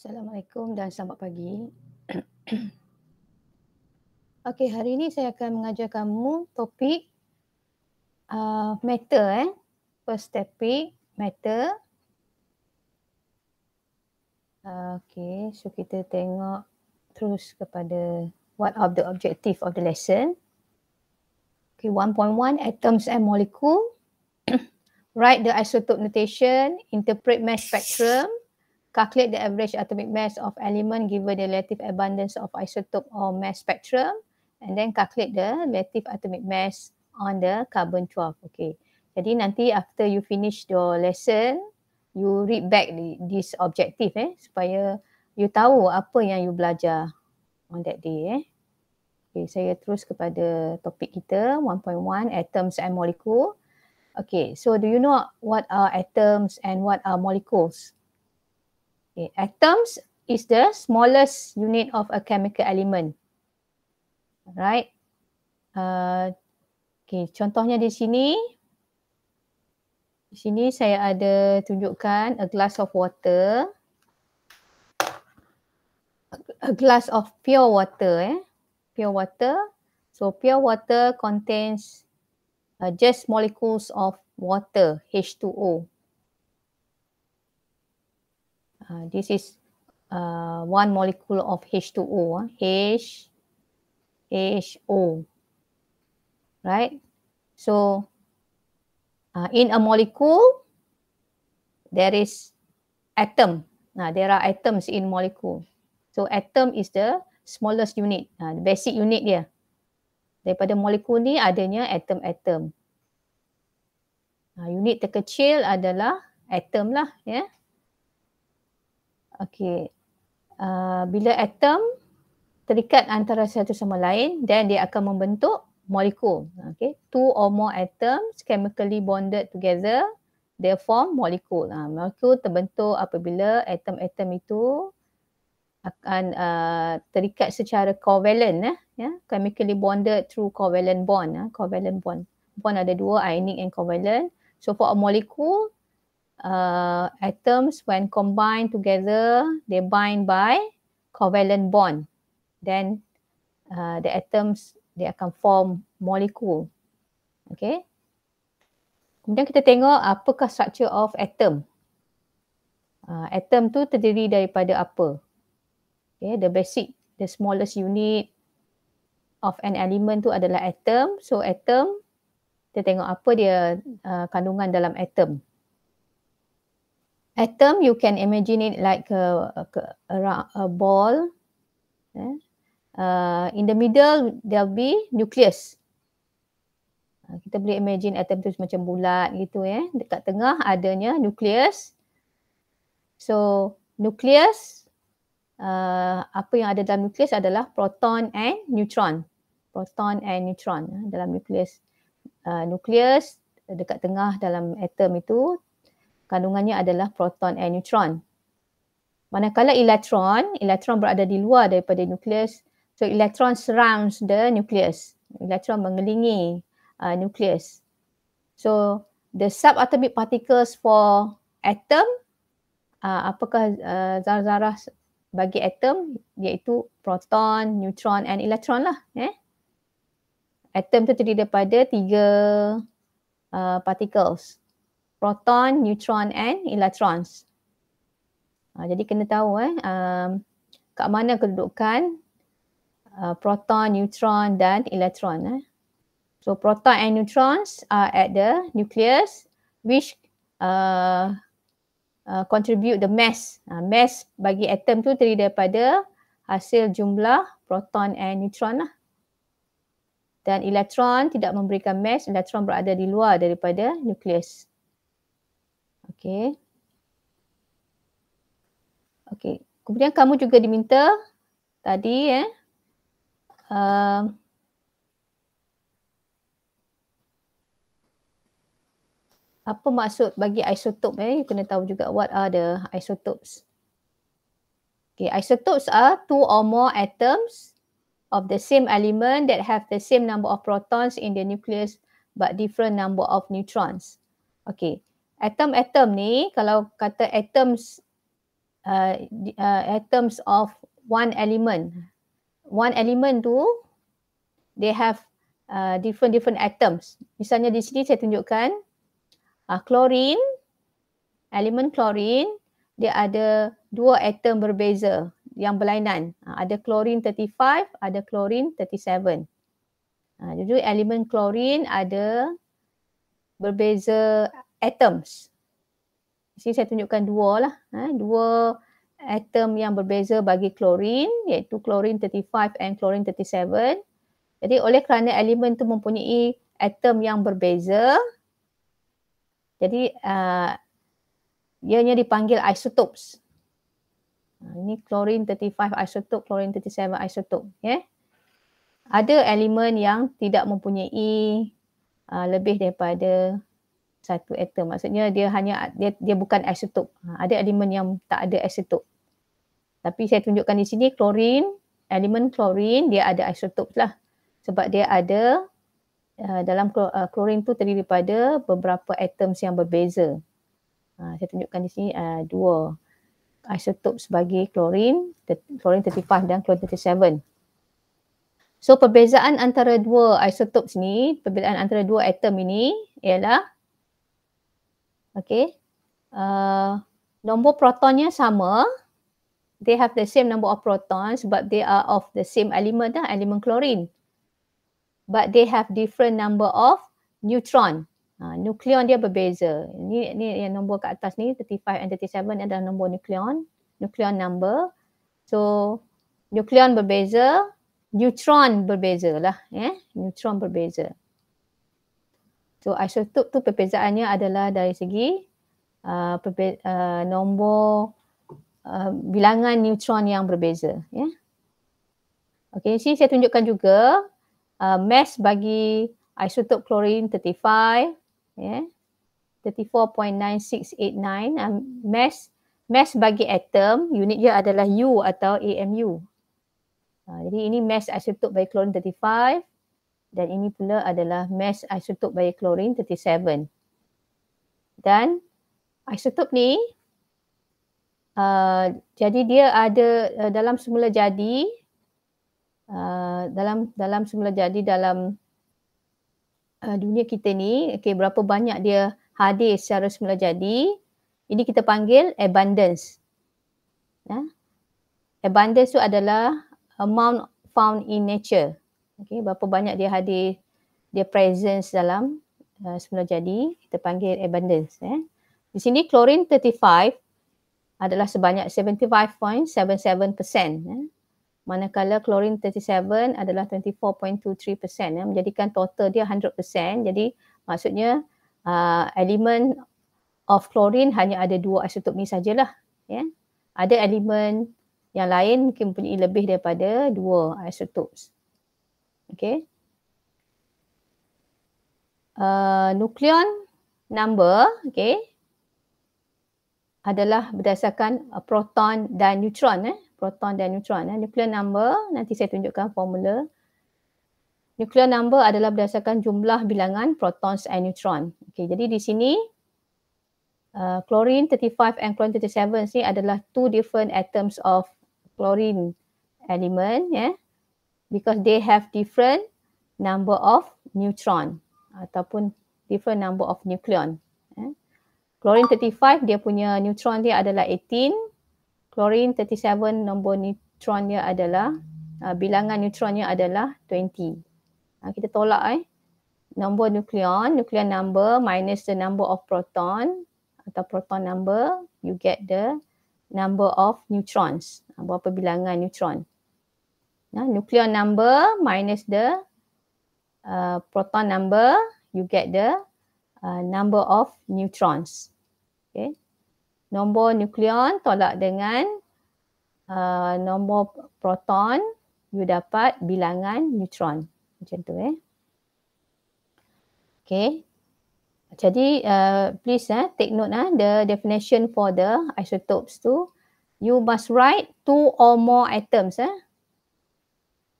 Assalamualaikum dan selamat pagi. Okey, hari ini saya akan mengajar kamu topik uh, matter. Eh. First topic, matter. Uh, Okey, so kita tengok terus kepada what are the objective of the lesson. Okey, 1.1, atoms and molecule. Write the isotope notation, interpret mass spectrum, calculate the average atomic mass of element given the relative abundance of isotope or mass spectrum and then calculate the relative atomic mass on the carbon 12. Okay. Jadi nanti after you finish your lesson, you read back the, this objective eh supaya you tahu apa yang you belajar on that day eh. Okay, saya terus kepada topik kita 1.1 atoms and molecule. Okay, so do you know what are atoms and what are molecules? Okay, atoms is the smallest unit of a chemical element. Right? Uh, okay, contohnya di sini. Di sini saya ada tunjukkan a glass of water. A glass of pure water. Eh? Pure water. So pure water contains uh, just molecules of water, H2O. Uh, this is uh, one molecule of H2O, uh, H, HO, ah. right? So uh, in a molecule, there is atom. Uh, there are atoms in molecule. So atom is the smallest unit, uh, the basic unit dia. Daripada molekul ni adanya atom-atom. Uh, unit terkecil adalah atom lah. Yeah? Okay. Uh, bila atom terikat antara satu sama lain, then dia akan membentuk molekul. Okay. Two or more atoms chemically bonded together, they form molekul. Uh, molekul terbentuk apabila atom-atom itu akan uh, terikat secara covalent. Eh, yeah? Chemically bonded through covalent bond. Eh, covalent bond. Bond ada dua, ionic and covalent. So for a molecule, uh, atoms when combined together, they bind by covalent bond. Then uh, the atoms, they akan form molecule. Okay. Kemudian kita tengok apakah structure of atom. Uh, atom tu terdiri daripada apa? Okay, the basic, the smallest unit of an element tu adalah atom. So atom, kita tengok apa dia uh, kandungan dalam atom atom you can imagine it like a a, a ball yeah? uh, in the middle there'll be nucleus uh, kita boleh imagine atom tu macam bulat gitu ya. Eh. Dekat tengah adanya nucleus. So nucleus, uh, apa yang ada dalam nucleus adalah proton and neutron. Proton and neutron eh, dalam nucleus. Uh, nucleus dekat tengah dalam atom itu kandungannya adalah proton dan neutron. Manakala elektron, elektron berada di luar daripada nukleus. So elektron surrounds the nucleus. Elektron mengelilingi uh, nucleus. So the subatomic particles for atom uh, apakah uh, zarah-zarah bagi atom iaitu proton, neutron and elektron lah eh. Atom tu terdiri daripada tiga uh, particles proton, neutron and electrons. Uh, jadi kena tahu eh um, kat mana kedudukan uh, proton, neutron dan elektron. Eh. So proton and neutrons are at the nucleus which uh, uh, contribute the mass. Uh, mass bagi atom tu terdiri daripada hasil jumlah proton and neutron lah. Dan elektron tidak memberikan mass, elektron berada di luar daripada nucleus. Okey. Okey. Kemudian kamu juga diminta tadi eh. Uh, apa maksud bagi isotop eh? You kena tahu juga what are the isotopes. Okay, isotopes are two or more atoms of the same element that have the same number of protons in the nucleus but different number of neutrons. Okay, atom-atom ni kalau kata atoms uh, uh, atoms of one element one element tu they have uh, different different atoms misalnya di sini saya tunjukkan uh, chlorine element chlorine dia ada dua atom berbeza yang berlainan uh, ada chlorine 35 ada chlorine 37 uh, jadi element chlorine ada berbeza atoms. Di sini saya tunjukkan dua lah. Eh, dua atom yang berbeza bagi klorin iaitu klorin 35 and klorin 37. Jadi oleh kerana elemen tu mempunyai atom yang berbeza jadi uh, ianya dipanggil isotopes. Ha, ini klorin 35 isotop, klorin 37 isotop. Yeah. Ada elemen yang tidak mempunyai uh, lebih daripada satu atom. Maksudnya dia hanya dia dia bukan isotop. Ha, ada elemen yang tak ada isotop. Tapi saya tunjukkan di sini klorin, elemen klorin dia ada isotop lah. Sebab dia ada uh, dalam eh, klorin tu terdiri daripada beberapa atom yang berbeza. Uh, saya tunjukkan di sini uh, dua isotop sebagai klorin, klorin 35 dan klorin 37. So perbezaan antara dua isotop ni, perbezaan antara dua atom ini ialah Okay. Uh, nombor protonnya sama. They have the same number of protons but they are of the same element, lah, element chlorine. But they have different number of neutron. Uh, nukleon dia berbeza. Ni, ni yang nombor kat atas ni, 35 and 37 adalah nombor nukleon. Nukleon number. So, nukleon berbeza. Neutron berbeza lah. Eh? Neutron berbeza. So isotop tu perbezaannya adalah dari segi uh, perbe- uh, nombor uh, bilangan neutron yang berbeza. Yeah. Okay, sini saya tunjukkan juga uh, mass bagi isotop klorin 35, yeah, 34.9689 um, mass mass bagi atom unit dia adalah U atau AMU. Uh, jadi ini mass isotop bagi klorin 35 dan ini pula adalah mass isotop bayi klorin 37. Dan isotop ni uh, jadi dia ada uh, dalam semula jadi uh, dalam dalam semula jadi dalam uh, dunia kita ni okay, berapa banyak dia hadir secara semula jadi ini kita panggil abundance. Yeah. Abundance tu adalah amount found in nature. Okey, berapa banyak dia hadir dia presence dalam uh, semula jadi kita panggil abundance eh. di sini chlorine 35 adalah sebanyak 75.77% eh. manakala chlorine 37 adalah 24.23% eh. menjadikan total dia 100% jadi maksudnya uh, elemen of chlorine hanya ada dua isotop ni sajalah ya yeah. ada elemen yang lain mungkin mempunyai lebih daripada dua isotop okay. Uh, nukleon number, okay, adalah berdasarkan uh, proton dan neutron, eh. proton dan neutron. Eh. Nukleon number, nanti saya tunjukkan formula. Nukleon number adalah berdasarkan jumlah bilangan proton dan neutron. Okay, jadi di sini, uh, chlorine 35 and chlorine 37 ni adalah two different atoms of chlorine element, yeah because they have different number of neutron ataupun different number of nucleon. Eh. Chlorine 35 dia punya neutron dia adalah 18. Chlorine 37 nombor neutron dia adalah uh, bilangan neutronnya adalah 20. Uh, ha, kita tolak eh. Nombor nukleon, nukleon number minus the number of proton atau proton number you get the number of neutrons. Uh, berapa bilangan neutron. Yeah, nuclear number minus the uh, proton number, you get the uh, number of neutrons. Okay. Nombor nukleon tolak dengan uh, nombor proton, you dapat bilangan neutron. Macam tu eh. Okay. Jadi uh, please eh, take note eh, the definition for the isotopes tu. You must write two or more atoms. Eh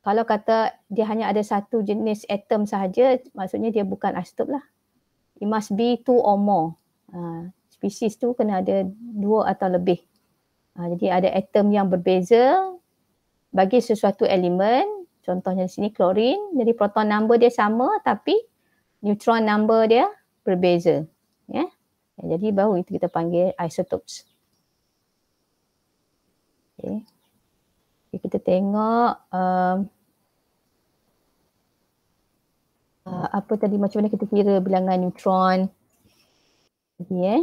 kalau kata dia hanya ada satu jenis atom sahaja, maksudnya dia bukan isotop lah. It must be two or more. Uh, species tu kena ada dua atau lebih. Uh, jadi ada atom yang berbeza bagi sesuatu elemen. Contohnya di sini klorin. Jadi proton number dia sama tapi neutron number dia berbeza. Yeah? Jadi baru itu kita panggil isotopes. Okay kita tengok uh, uh, apa tadi macam mana kita kira bilangan neutron tadi okay, eh.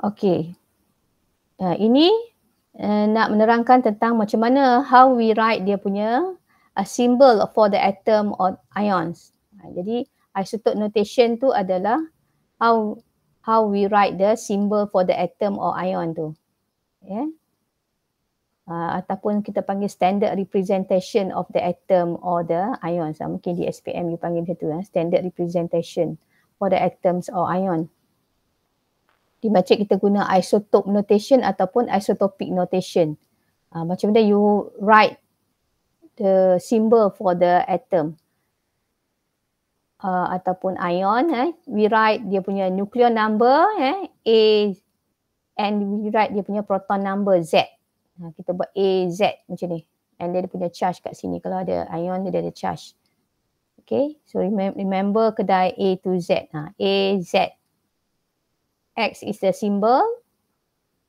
Okey. Uh, ini uh, nak menerangkan tentang macam mana how we write dia punya a uh, symbol for the atom or ions. Uh, jadi isotope notation tu adalah how how we write the symbol for the atom or ion tu. Yeah. Ya. Uh, ataupun kita panggil standard representation of the atom or the ion. So, mungkin di SPM you panggil macam tu. Eh? Standard representation for the atoms or ion. Di macam kita guna isotope notation ataupun isotopic notation. Uh, macam mana you write the symbol for the atom uh, ataupun ion eh we write dia punya nuclear number eh a and we write dia punya proton number z ha, kita buat a z macam ni and dia punya charge kat sini kalau ada ion dia ada charge Okay, so remember kedai A to Z. Ha, A, Z. X is the symbol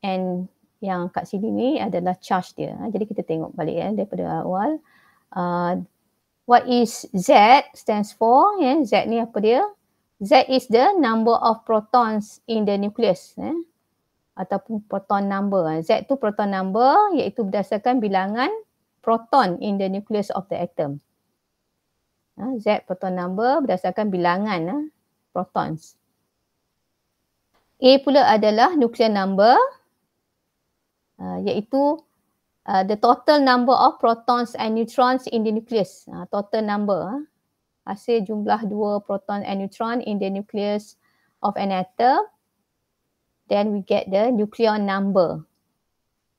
and yang kat sini ni adalah charge dia. Ha, jadi kita tengok balik ya, daripada awal. Uh, what is Z stands for. Yeah? Z ni apa dia? Z is the number of protons in the nucleus. Yeah? Ataupun proton number. Z tu proton number iaitu berdasarkan bilangan proton in the nucleus of the atom. Ha, Z proton number berdasarkan bilangan ha, protons. A pula adalah nuclear number ha, iaitu uh, the total number of protons and neutrons in the nucleus. Uh, total number. Uh, hasil jumlah dua proton and neutron in the nucleus of an atom. Then we get the nucleon number.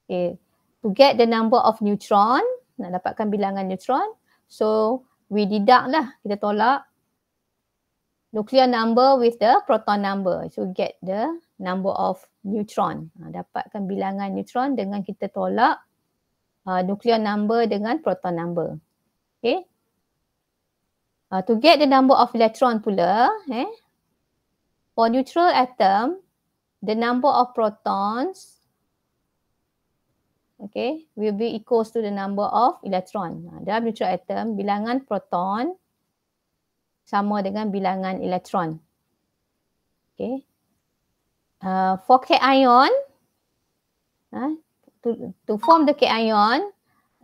Okay. To get the number of neutron, nak dapatkan bilangan neutron. So we deduct lah, kita tolak nucleon number with the proton number. So we get the number of neutron. Ha, dapatkan bilangan neutron dengan kita tolak uh, nuclear number dengan proton number. Okay. Uh, to get the number of electron pula, eh, for neutral atom, the number of protons okay, will be equals to the number of electron. Ha, dalam neutral atom, bilangan proton sama dengan bilangan elektron. Okay. Uh, for cation, uh, to, to form the cation,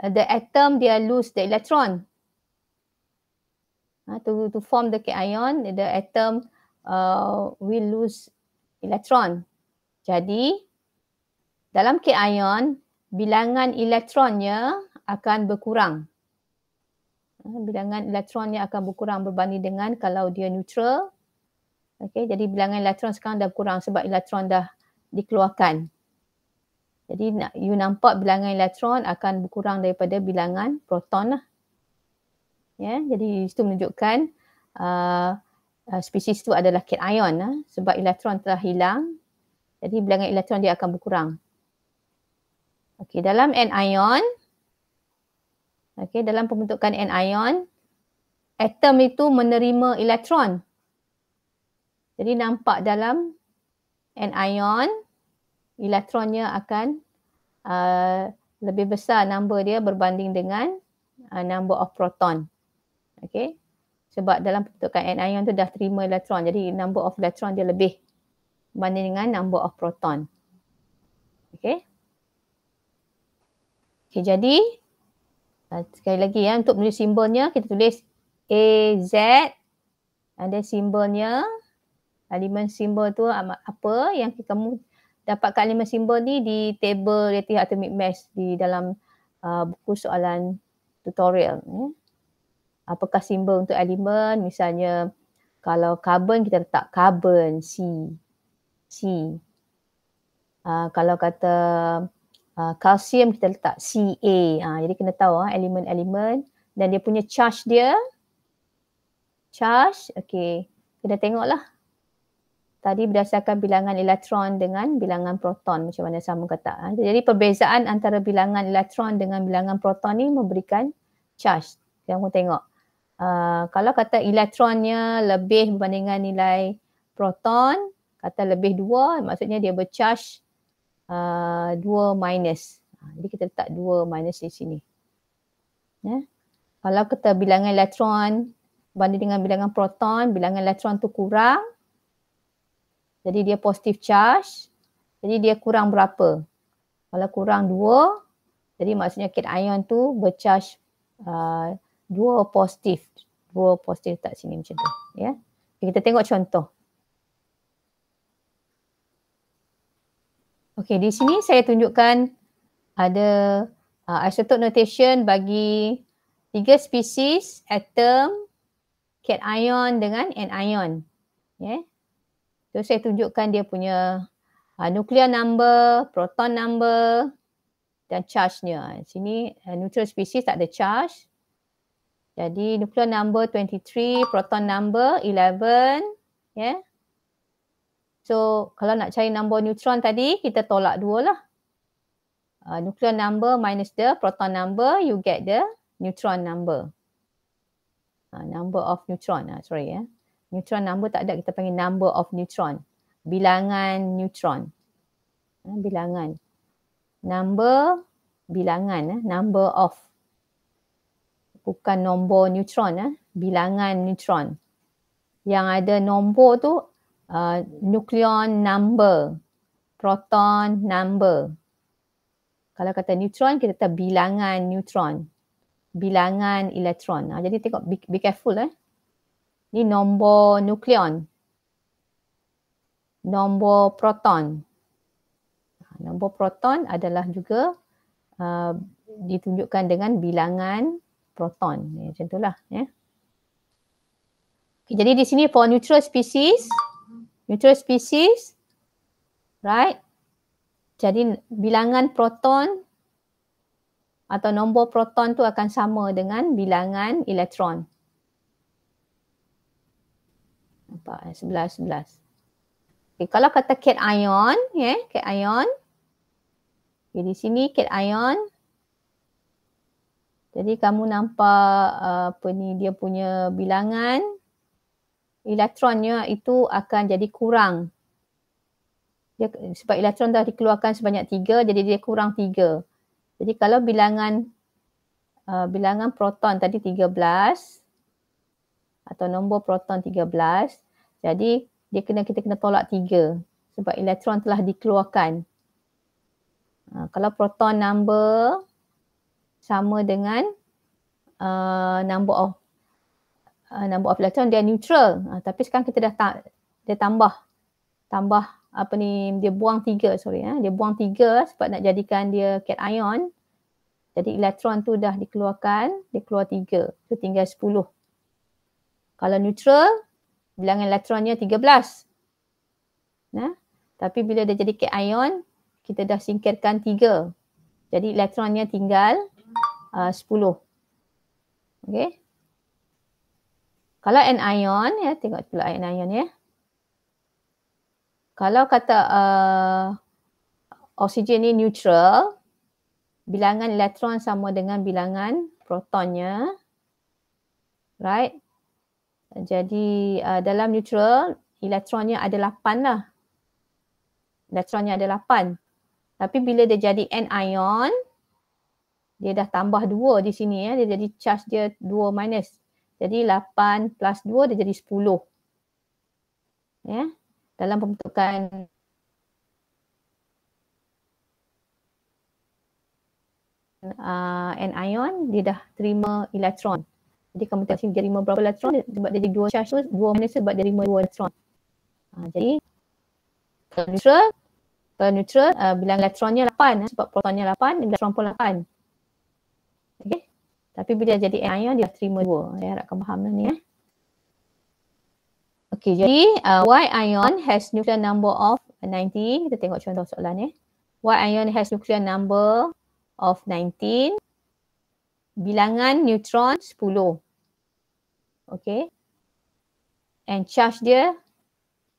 uh, the atom dia lose the electron. Uh, to to form the cation, the atom uh, will lose electron. Jadi dalam cation bilangan elektronnya akan berkurang. Ha, bilangan elektronnya akan berkurang berbanding dengan kalau dia neutral. Okay, jadi bilangan elektron sekarang dah kurang sebab elektron dah dikeluarkan. Jadi nak, you nampak bilangan elektron akan berkurang daripada bilangan proton lah. Yeah? Jadi itu menunjukkan uh, uh, spesies itu adalah cation lah. sebab elektron telah hilang. Jadi bilangan elektron dia akan berkurang. Okey, dalam anion, okey, dalam pembentukan anion, atom itu menerima elektron. Jadi nampak dalam anion, elektronnya akan uh, lebih besar number dia berbanding dengan uh, number of proton. Okay. Sebab dalam pembentukan anion tu dah terima elektron. Jadi number of elektron dia lebih berbanding dengan number of proton. Okay. Okay, jadi uh, sekali lagi ya untuk menulis simbolnya kita tulis AZ ada simbolnya elemen simbol tu apa yang kamu dapatkan lima simbol ni di table reti atomic mass di dalam uh, buku soalan tutorial ya. apakah simbol untuk elemen misalnya kalau carbon kita letak carbon C C uh, kalau kata kalsium uh, kita letak Ca uh, jadi kena tahu uh, elemen-elemen dan dia punya charge dia charge okey kita tengoklah tadi berdasarkan bilangan elektron dengan bilangan proton macam mana sama kata. Ha. Jadi perbezaan antara bilangan elektron dengan bilangan proton ni memberikan charge. Kamu tengok. Uh, kalau kata elektronnya lebih berbandingan nilai proton, kata lebih dua maksudnya dia bercharge uh, dua minus. Ah, jadi kita letak dua minus di sini. Ya. Kalau kata bilangan elektron banding dengan bilangan proton, bilangan elektron tu kurang, jadi dia positif charge. Jadi dia kurang berapa? Kalau kurang dua, jadi maksudnya kit ion tu bercharge uh, dua positif. Dua positif tak sini macam tu. Ya. Yeah? Kita tengok contoh. Okey, di sini saya tunjukkan ada uh, isotope notation bagi tiga spesies atom, cation dengan anion. Ya. Yeah? So saya tunjukkan dia punya uh, nuclear number, proton number dan charge-nya. Sini uh, neutral species tak ada charge. Jadi nuklear number 23, proton number 11. Yeah. So kalau nak cari nombor neutron tadi, kita tolak dua lah. Uh, nuclear number minus the proton number, you get the neutron number. Uh, number of neutron, uh, sorry ya. Yeah neutron number tak ada kita panggil number of neutron bilangan neutron ha, bilangan number bilangan eh, number of bukan nombor neutron eh bilangan neutron yang ada nombor tu uh, nukleon number proton number kalau kata neutron kita kata bilangan neutron bilangan elektron ha, jadi tengok be, be careful eh ni nombor nukleon. Nombor proton. Ha, nombor proton adalah juga uh, ditunjukkan dengan bilangan proton. Ya, macam itulah. Ya. Okay, jadi di sini for neutral species. Neutral species. Right. Jadi bilangan proton atau nombor proton tu akan sama dengan bilangan elektron. Empat, eh? sebelas, sebelas. Okay, kalau kata cat ion, ya, yeah, cat ion. Okay, di sini cat ion. Jadi kamu nampak uh, apa ni, dia punya bilangan. Elektronnya itu akan jadi kurang. Dia, sebab elektron dah dikeluarkan sebanyak tiga, jadi dia kurang tiga. Jadi kalau bilangan uh, bilangan proton tadi tiga belas atau nombor proton 13 jadi dia kena kita kena tolak 3 sebab elektron telah dikeluarkan uh, kalau proton number sama dengan uh, number of uh, number of electron dia neutral uh, tapi sekarang kita dah ta- dia tambah tambah apa ni dia buang 3 sorry ya eh. dia buang 3 sebab nak jadikan dia cat ion. jadi elektron tu dah dikeluarkan, dia keluar tiga. Tu tinggal sepuluh. Kalau neutral, bilangan elektronnya 13. Nah, tapi bila dia jadi kation, kita dah singkirkan 3. Jadi elektronnya tinggal uh, 10. Okey. Kalau anion ya, tengok pula anion ya. Kalau kata uh, oksigen ni neutral, bilangan elektron sama dengan bilangan protonnya. Right? Jadi uh, dalam neutral elektronnya ada 8 lah. Elektronnya ada 8. Tapi bila dia jadi anion dia dah tambah 2 di sini ya. Dia jadi charge dia 2 minus. Jadi 8 plus 2 dia jadi 10. Ya. Dalam pembentukan uh, anion dia dah terima elektron dia akan mentaksim dia terima berapa elektron sebab dia jadi dua charge tu dua minus sebab dia terima dua elektron. Ha, jadi kalau neutral kalau neutral uh, bilangan elektronnya lapan, eh, sebab protonnya lapan, elektron pun lapan. Okey. Tapi bila jadi ion dia terima dua. Saya harap kamu faham lah ni eh. Okey jadi uh, Y ion has nuclear number of 19. Kita tengok contoh soalan ni. Eh. Y ion has nuclear number of 19 bilangan neutron 10. Okay. And charge dia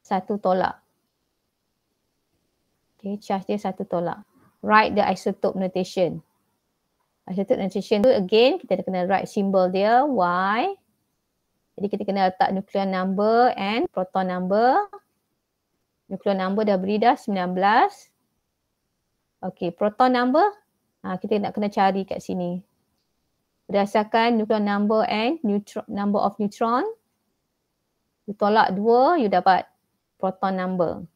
satu tolak. Okay, charge dia satu tolak. Write the isotope notation. Isotope notation tu again, kita kena write symbol dia, Y. Jadi kita kena letak nuclear number and proton number. Nuclear number dah beri dah 19. Okay, proton number. Ha, kita nak kena cari kat sini berdasarkan nuclear number and neutron, number of neutron. You tolak 2, you dapat proton number.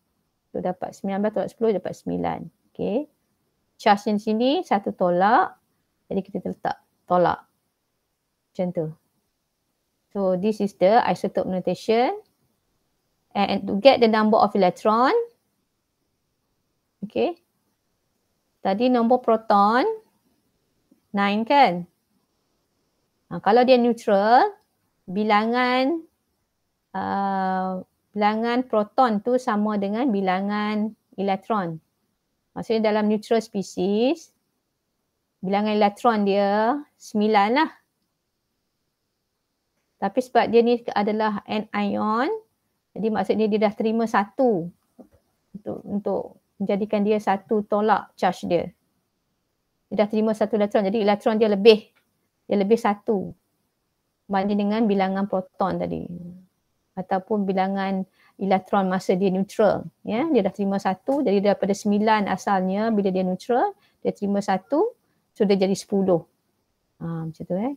You dapat 19 tolak 10, dapat 9. Okay. Charge yang sini satu tolak. Jadi kita letak tolak. Macam tu. So this is the isotope notation. And to get the number of electron. Okay. Tadi nombor proton 9 kan? Ha, kalau dia neutral, bilangan uh, bilangan proton tu sama dengan bilangan elektron. Maksudnya dalam neutral species, bilangan elektron dia 9 lah. Tapi sebab dia ni adalah anion, jadi maksudnya dia dah terima satu untuk, untuk menjadikan dia satu tolak charge dia. Dia dah terima satu elektron, jadi elektron dia lebih ia lebih satu banding dengan bilangan proton tadi ataupun bilangan elektron masa dia neutral ya dia dah terima satu jadi daripada sembilan asalnya bila dia neutral dia terima satu sudah so jadi sepuluh ha, macam tu eh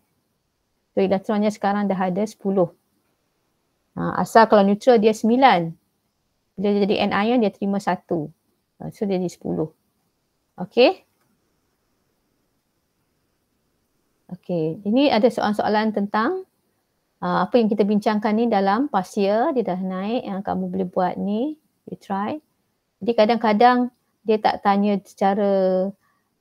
so elektronnya sekarang dah ada sepuluh ha, asal kalau neutral dia sembilan bila dia jadi anion dia terima satu ha, so dia jadi sepuluh okay Okey, ini ada soalan-soalan tentang uh, apa yang kita bincangkan ni dalam pasia, dia dah naik yang kamu boleh buat ni, you try. Jadi kadang-kadang dia tak tanya secara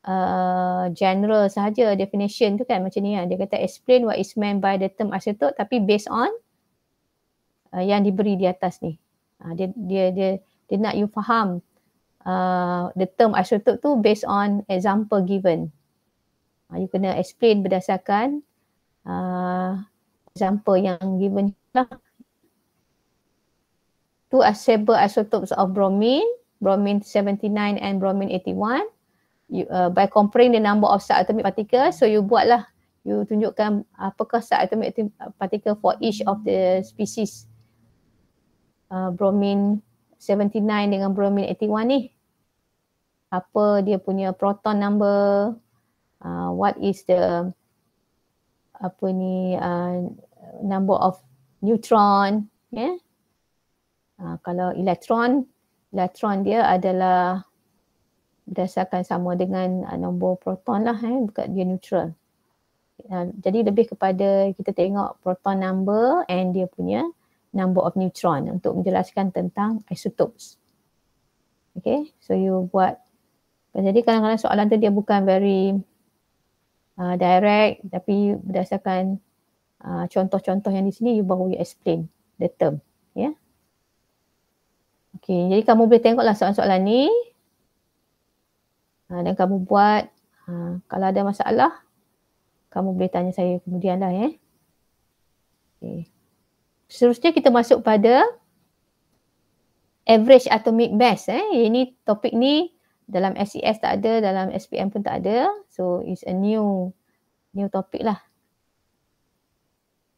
uh, general sahaja definition tu kan macam ni kan. Dia kata explain what is meant by the term asetote tapi based on uh, yang diberi di atas ni. Uh, dia, dia, dia, dia nak you faham uh, the term asetote tu based on example given uh, you kena explain berdasarkan uh, example yang given lah. Two acceptable isotopes of bromine, bromine 79 and bromine 81. You, uh, by comparing the number of subatomic particles, so you buat lah, you tunjukkan apakah subatomic particle for each of the species uh, bromine 79 dengan bromine 81 ni. Apa dia punya proton number, uh, what is the apa ni uh, number of neutron ya yeah? uh, kalau elektron elektron dia adalah berdasarkan sama dengan uh, nombor proton lah eh bukan dia neutral uh, jadi lebih kepada kita tengok proton number and dia punya number of neutron untuk menjelaskan tentang isotopes okay so you buat jadi kadang-kadang soalan tu dia bukan very Ah, direct tapi berdasarkan uh, contoh-contoh yang di sini you baru you explain the term ya yeah? okey jadi kamu boleh tengoklah soalan-soalan ni uh, dan kamu buat uh, kalau ada masalah kamu boleh tanya saya kemudianlah, ya. eh. Okay. Seterusnya kita masuk pada average atau mid eh. Ini topik ni dalam SES e tak ada, dalam SPM pun tak ada. So it's a new new topic lah.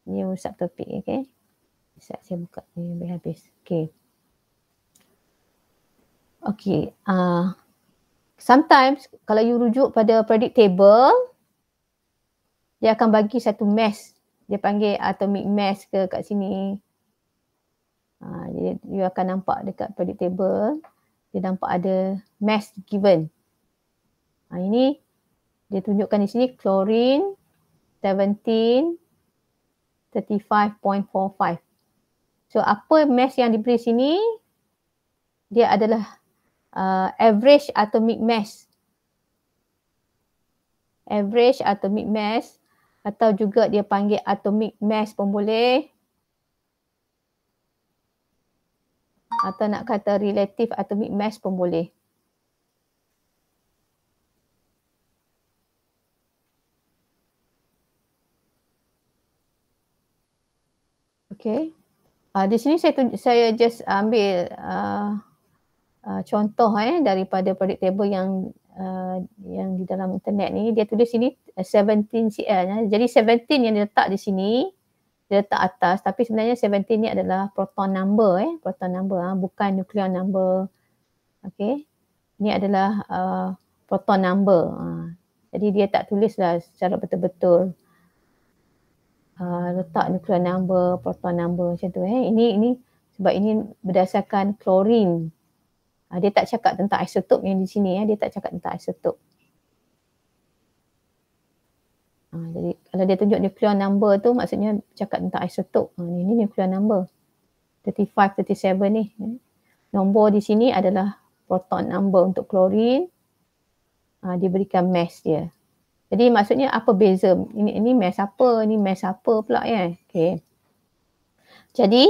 New subtopic, okay. Sekejap saya buka ni, habis, habis. Okay. Okay. Uh, sometimes kalau you rujuk pada predict table, dia akan bagi satu mass. Dia panggil atomic mass ke kat sini. Uh, jadi you akan nampak dekat predict table dia nampak ada mass given. Ha, ini dia tunjukkan di sini chlorine 17 35.45. So apa mass yang diberi sini dia adalah uh, average atomic mass. Average atomic mass atau juga dia panggil atomic mass pun boleh atau nak kata relatif atau mix match pun boleh. Okay. Uh, di sini saya saya just ambil uh, uh, contoh eh, daripada product table yang uh, yang di dalam internet ni. Dia tulis sini 17 eh, CL. Eh. Jadi 17 yang diletak di sini dia letak atas tapi sebenarnya 17 ni adalah proton number eh proton number ha? bukan nucleon number okey ini adalah uh, proton number ha. jadi dia tak tulislah secara betul-betul uh, letak nucleon number proton number macam tu eh ini ini sebab ini berdasarkan klorin uh, dia tak cakap tentang isotop yang di sini eh dia tak cakap tentang isotop Ha, jadi kalau dia tunjuk nuclear number tu maksudnya cakap tentang isotope. Ha, ni, ni nuclear number. 35, 37 ni. Nombor di sini adalah proton number untuk klorin. Ha, dia berikan mass dia. Jadi maksudnya apa beza? Ini, ini mass apa? Ini mass apa pula ya? Okay. Jadi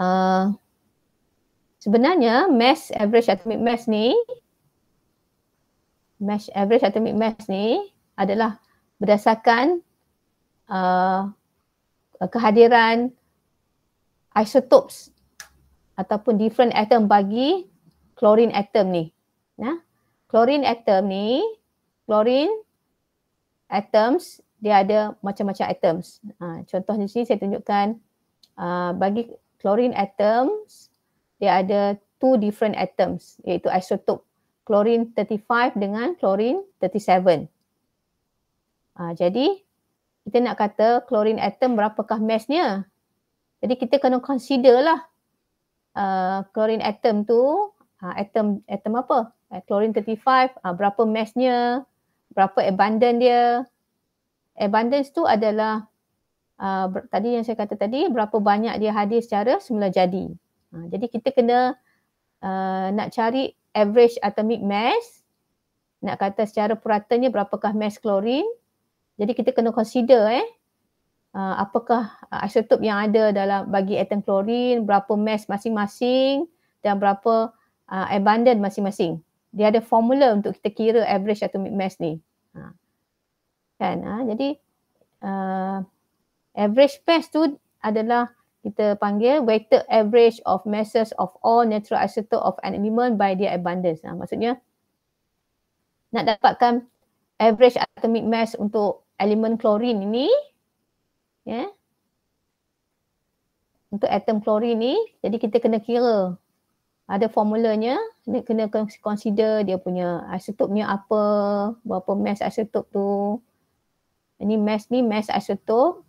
uh, sebenarnya mass average atomic mass ni mass average atomic mass ni adalah berdasarkan uh, kehadiran isotopes ataupun different atom bagi klorin atom ni. Nah, klorin atom ni, klorin atoms dia ada macam-macam atoms. Uh, contohnya sini saya tunjukkan uh, bagi klorin atoms dia ada two different atoms iaitu isotope chlorine 35 dengan klorin chlorine Ha, jadi kita nak kata klorin atom berapakah massnya? Jadi kita kena consider lah uh, atom tu uh, atom atom apa? Uh, chlorine 35 uh, berapa massnya? Berapa abundant dia? Abundance tu adalah uh, ber- tadi yang saya kata tadi berapa banyak dia hadir secara semula jadi. Uh, jadi kita kena uh, nak cari average atomic mass nak kata secara puratanya berapakah mass klorin? Jadi kita kena consider eh uh, apakah uh, isotop yang ada dalam bagi atom klorin, berapa mass masing-masing dan berapa uh, abundant masing-masing. Dia ada formula untuk kita kira average atomic mass ni. Ha. Kan? Ha? Jadi uh, average mass tu adalah kita panggil weighted average of masses of all natural isotope of an element by their abundance. Ha, maksudnya nak dapatkan average atomic mass untuk elemen klorin ini ya yeah, untuk atom klorin ni jadi kita kena kira ada formulanya kena consider dia punya isotopnya apa berapa mass isotop tu ini mass ni mass isotop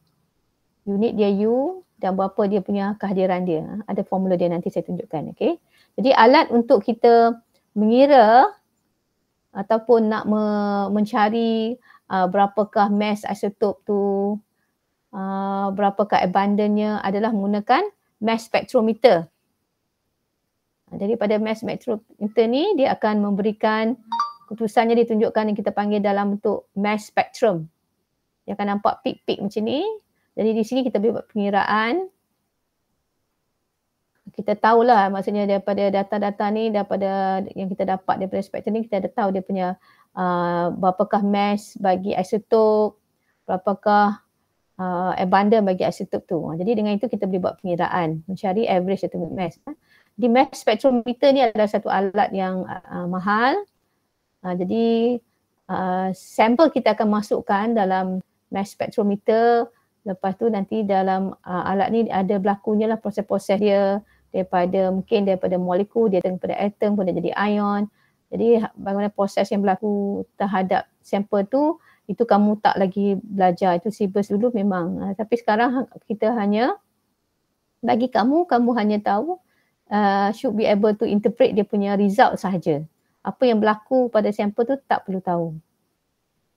unit dia U dan berapa dia punya kehadiran dia ada formula dia nanti saya tunjukkan okey jadi alat untuk kita mengira ataupun nak me- mencari uh, berapakah mass isotope tu uh, berapakah abundantnya adalah menggunakan mass spectrometer jadi uh, pada mass spectrometer ni dia akan memberikan keputusannya ditunjukkan yang kita panggil dalam bentuk mass spectrum. Dia akan nampak peak-peak macam ni. Jadi di sini kita boleh buat pengiraan. Kita tahulah maksudnya daripada data-data ni daripada yang kita dapat daripada spectrum ni kita ada tahu dia punya uh, berapakah mass bagi isotop, berapakah uh, abundant bagi isotop tu. Ah, jadi dengan itu kita boleh buat pengiraan, mencari average atau mass. Di mass spectrometer ni adalah satu alat yang uh, mahal. Uh, jadi uh, sampel kita akan masukkan dalam mass spectrometer. Lepas tu nanti dalam uh, alat ni ada berlakunya lah proses-proses dia daripada mungkin daripada molekul dia daripada atom boleh jadi ion. Jadi ha, bagaimana proses yang berlaku terhadap sampel tu itu kamu tak lagi belajar itu syllabus dulu memang uh, tapi sekarang ha, kita hanya bagi kamu kamu hanya tahu uh, should be able to interpret dia punya result sahaja. Apa yang berlaku pada sampel tu tak perlu tahu.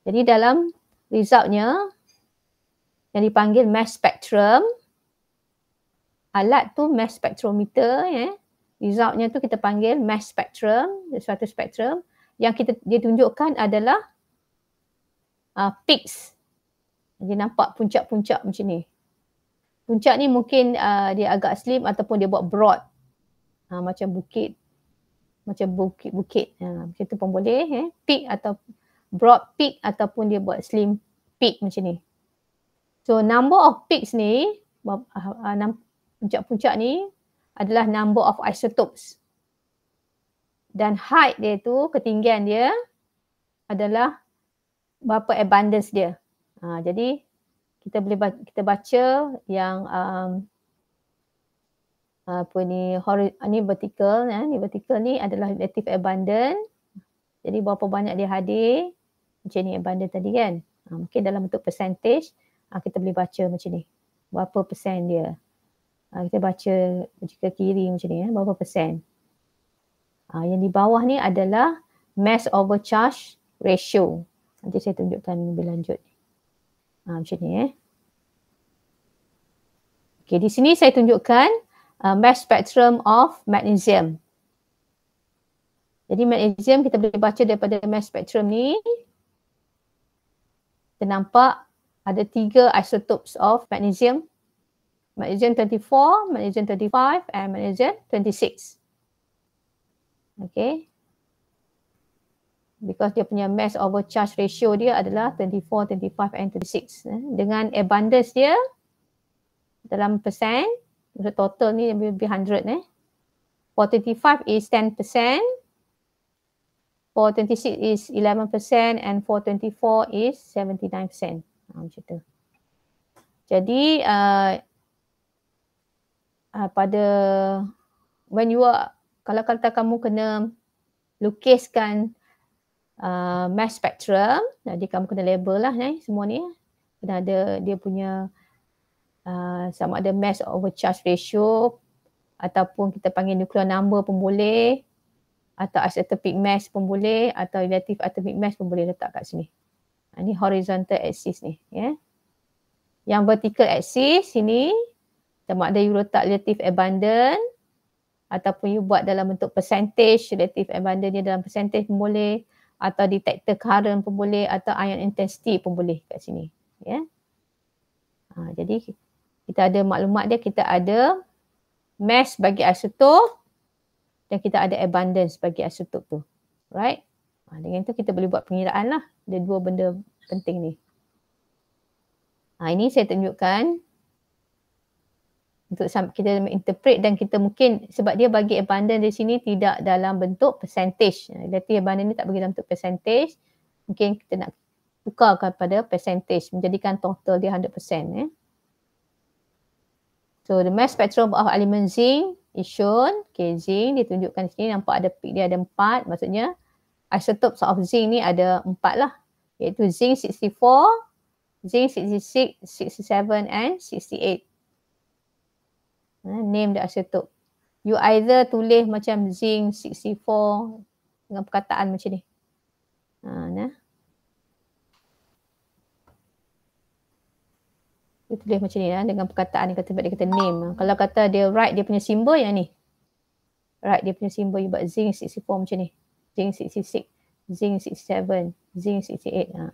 Jadi dalam resultnya yang dipanggil mass spectrum alat tu mass spectrometer eh resultnya tu kita panggil mass spectrum, suatu spectrum yang kita dia tunjukkan adalah uh, peaks. Dia nampak puncak-puncak macam ni. Puncak ni mungkin uh, dia agak slim ataupun dia buat broad. Uh, macam bukit. Macam bukit-bukit. Uh, macam tu pun boleh. Eh? Peak atau broad peak ataupun dia buat slim peak macam ni. So number of peaks ni, uh, uh, puncak-puncak ni adalah number of isotopes. Dan height dia tu, ketinggian dia adalah berapa abundance dia. Ha, jadi kita boleh baca, kita baca yang um, apa ni, hori, ni vertical, eh, ni vertical ni adalah relative abundant. Jadi berapa banyak dia hadir macam ni abundant tadi kan. Ha, mungkin dalam bentuk percentage ha, kita boleh baca macam ni. Berapa persen dia uh, kita baca jika kiri macam ni ya, eh, berapa persen. Uh, yang di bawah ni adalah mass over charge ratio. Nanti saya tunjukkan lebih lanjut. Uh, macam ni ya. Eh. Okay, di sini saya tunjukkan uh, mass spectrum of magnesium. Jadi magnesium kita boleh baca daripada mass spectrum ni. Kita nampak ada tiga isotopes of magnesium. Magnesium 24, Magnesium 25 and Magnesium 26. Okay. Because dia punya mass over charge ratio dia adalah 24, 25 and 36. Eh, dengan abundance dia dalam persen, total ni lebih 100 eh. For 25 is 10%, for 26 is 11% and for 24 is 79%. Ha, macam tu. Jadi uh, uh, pada when you are kalau kata kamu kena lukiskan uh, ah, mass spectrum jadi kamu kena label lah eh, semua ni kena ada dia punya uh, sama ada mass over charge ratio ataupun kita panggil nuclear number pun boleh atau isotopic mass pun boleh atau relative atomic mass pun boleh letak kat sini. Ini horizontal axis ni. Yeah. Yang vertical axis sini sama ada you letak relative abundant ataupun you buat dalam bentuk percentage relative abundant dia dalam percentage pun boleh atau detector current pun boleh atau ion intensity pun boleh kat sini ya yeah. Ha, jadi kita ada maklumat dia kita ada mass bagi isotope dan kita ada abundance bagi isotope tu right ha, dengan tu kita boleh buat pengiraan lah ada dua benda penting ni Ah ini saya tunjukkan untuk kita interpret dan kita mungkin sebab dia bagi abundant di sini tidak dalam bentuk percentage. Berarti abundant ni tak bagi dalam bentuk percentage. Mungkin kita nak tukar kepada percentage menjadikan total dia 100% eh. So the mass spectrum of element zinc is shown. Okay, zinc ditunjukkan di sini nampak ada peak dia ada empat, maksudnya isotopes of zinc ni ada empat lah. Iaitu zinc 64, zinc 66, 67 and 68. Ha, name the isotope. You either tulis macam zinc 64 dengan perkataan macam ni. Ha, nah. Dia tulis macam ni lah dengan perkataan yang kata dia kata name. Ha, kalau kata dia write dia punya simbol yang ni. Write dia punya simbol you buat zinc 64 macam ni. Zinc 66, zinc 67, zinc 68. Ha.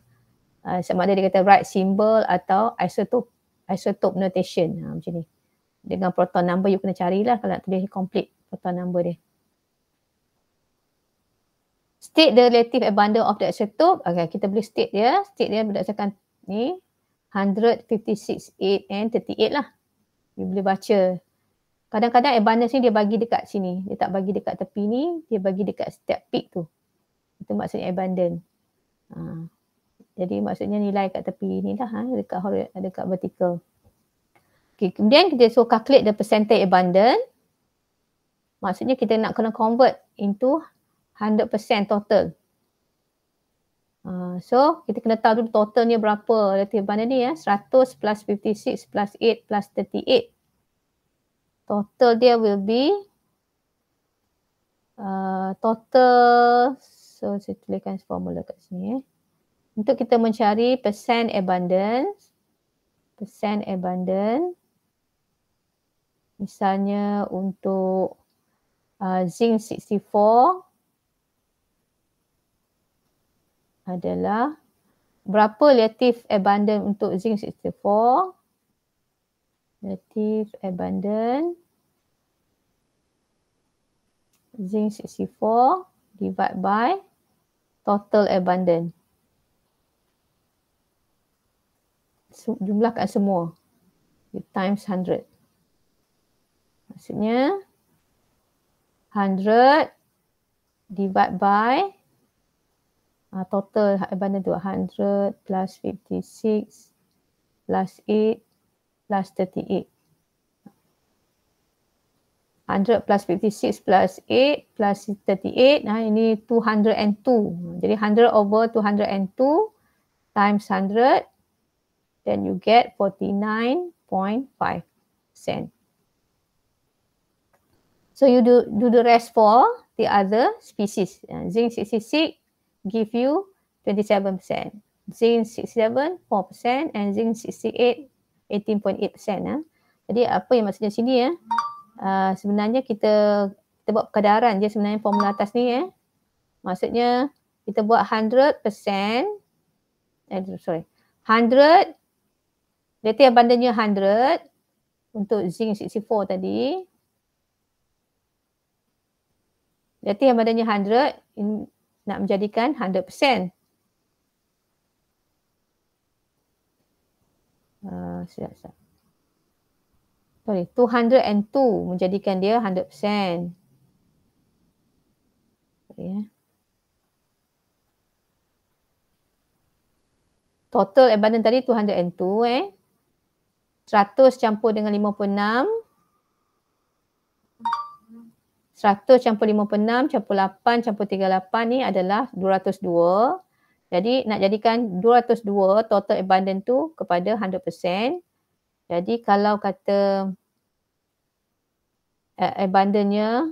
Uh, sama ada dia kata write symbol atau isotope isotope notation ha, macam ni dengan proton number you kena carilah kalau nak tulis complete proton number dia. State the relative abundance of the isotope. Okay, kita boleh state dia. State dia berdasarkan ni. 156, 8 and 38 lah. You boleh baca. Kadang-kadang abundance ni dia bagi dekat sini. Dia tak bagi dekat tepi ni. Dia bagi dekat setiap peak tu. Itu maksudnya abundance. Ha. Jadi maksudnya nilai kat tepi ni lah. Ha. Dekat, dekat vertical. Okay. Okay, kemudian kita so calculate the percentage abundant. Maksudnya kita nak kena convert into 100% total. Uh, so kita kena tahu dulu totalnya berapa relative abundant ni ya. 100 plus 56 plus 8 plus 38. Total dia will be uh, total. So saya tuliskan formula kat sini ya. Eh. Untuk kita mencari percent abundance. Percent abundance misalnya untuk uh, zinc 64 adalah berapa relative abundant untuk zinc 64 relative abundant zinc 64 divide by total abundant jumlahkan semua times 100 maksudnya 100 divide by uh, total mana tu 100 plus 56 plus 8 plus 38 100 plus 56 plus 8 plus 38. Nah, ini 202. Jadi 100 over 202 times 100. Then you get 49.5 cent. So you do do the rest for the other species. Uh, zinc 66 give you 27%. Zinc 67 4% and zinc 68 18.8%. Uh. Jadi apa yang maksudnya sini ya? Uh, sebenarnya kita kita buat kadaran je sebenarnya formula atas ni eh. Maksudnya kita buat 100% eh sorry. 100 dia tiap bandanya 100 untuk zinc 64 tadi Jadi yang badannya 100 nak menjadikan 100%. Uh, ah, siap, siap. Sorry, 202 menjadikan dia 100%. Okay. Eh. Total abundant tadi 202 eh. 100 campur dengan 56. 100 campur 56, campur 8, campur 38 ni adalah 202. Jadi nak jadikan 202 total abundant tu kepada 100%. Jadi kalau kata uh, abundantnya